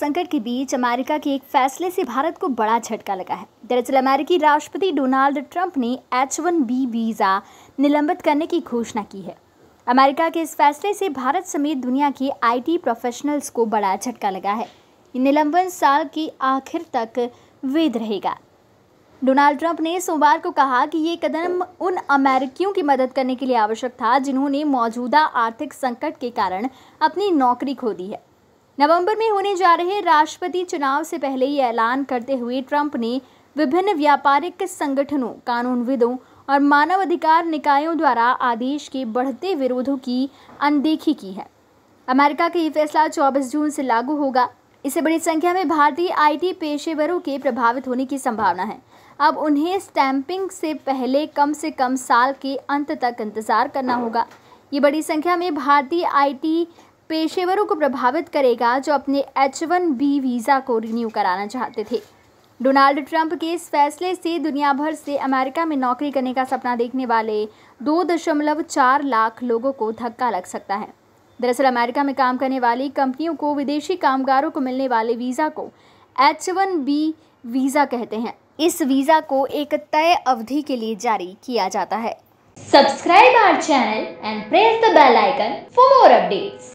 संकट के बीच अमेरिका के एक फैसले से भारत को बड़ा झटका लगा है दरअसल अमेरिकी राष्ट्रपति डोनाल्ड ट्रंप ने एच वन बी वीज़ा निलंबित करने की घोषणा की है अमेरिका के इस फैसले से भारत समेत दुनिया के आईटी प्रोफेशनल्स को बड़ा झटका लगा है ये निलंबन साल के आखिर तक वेद रहेगा डोनाल्ड ट्रंप ने सोमवार को कहा कि ये कदम उन अमेरिकियों की मदद करने के लिए आवश्यक था जिन्होंने मौजूदा आर्थिक संकट के कारण अपनी नौकरी खो दी है नवंबर में होने जा रहे राष्ट्रपति चुनाव से पहले ये ऐलान करते हुए ट्रंप ने विभिन्न व्यापारिक संगठनों कानूनविदों और मानव अधिकार निकायों द्वारा आदेश के बढ़ते विरोधों की अनदेखी की है अमेरिका का ये फैसला 24 जून से लागू होगा इससे बड़ी संख्या में भारतीय आईटी पेशेवरों के प्रभावित होने की संभावना है अब उन्हें स्टैंपिंग से पहले कम से कम साल के अंत तक इंतज़ार करना होगा ये बड़ी संख्या में भारतीय आईटी पेशेवरों को प्रभावित करेगा जो अपने एच वन बी वीज़ा को रिन्यू कराना चाहते थे डोनाल्ड ट्रंप के इस फैसले से दुनिया भर से अमेरिका में नौकरी करने का सपना देखने वाले दो दशमलव चार लाख लोगों को धक्का लग सकता है दरअसल अमेरिका में काम करने वाली कंपनियों को विदेशी कामगारों को मिलने वाले वीज़ा को एच वन बी वीज़ा कहते हैं इस वीज़ा को एक तय अवधि के लिए जारी किया जाता है subscribe our channel and press the bell icon for more updates